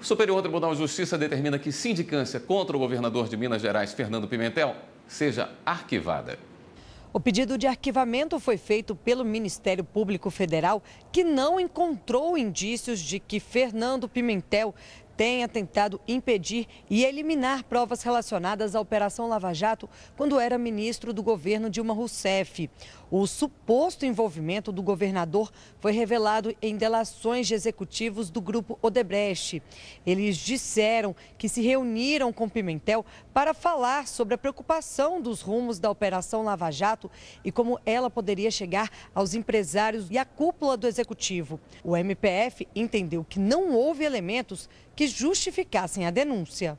O Superior Tribunal de Justiça determina que sindicância contra o governador de Minas Gerais, Fernando Pimentel, seja arquivada. O pedido de arquivamento foi feito pelo Ministério Público Federal, que não encontrou indícios de que Fernando Pimentel tenha tentado impedir e eliminar provas relacionadas à Operação Lava Jato quando era ministro do governo Dilma Rousseff. O suposto envolvimento do governador foi revelado em delações de executivos do grupo Odebrecht. Eles disseram que se reuniram com Pimentel para falar sobre a preocupação dos rumos da Operação Lava Jato e como ela poderia chegar aos empresários e à cúpula do executivo. O MPF entendeu que não houve elementos que justificassem a denúncia.